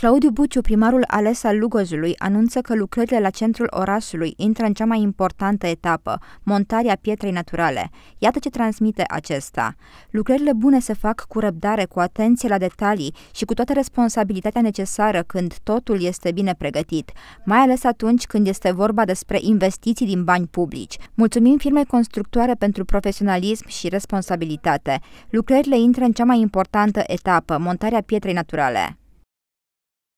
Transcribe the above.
Claudiu Buciu, primarul ales al Lugozului, anunță că lucrările la centrul orașului intră în cea mai importantă etapă, montarea pietrei naturale. Iată ce transmite acesta. Lucrările bune se fac cu răbdare, cu atenție la detalii și cu toată responsabilitatea necesară când totul este bine pregătit, mai ales atunci când este vorba despre investiții din bani publici. Mulțumim firmei constructoare pentru profesionalism și responsabilitate. Lucrările intră în cea mai importantă etapă, montarea pietrei naturale.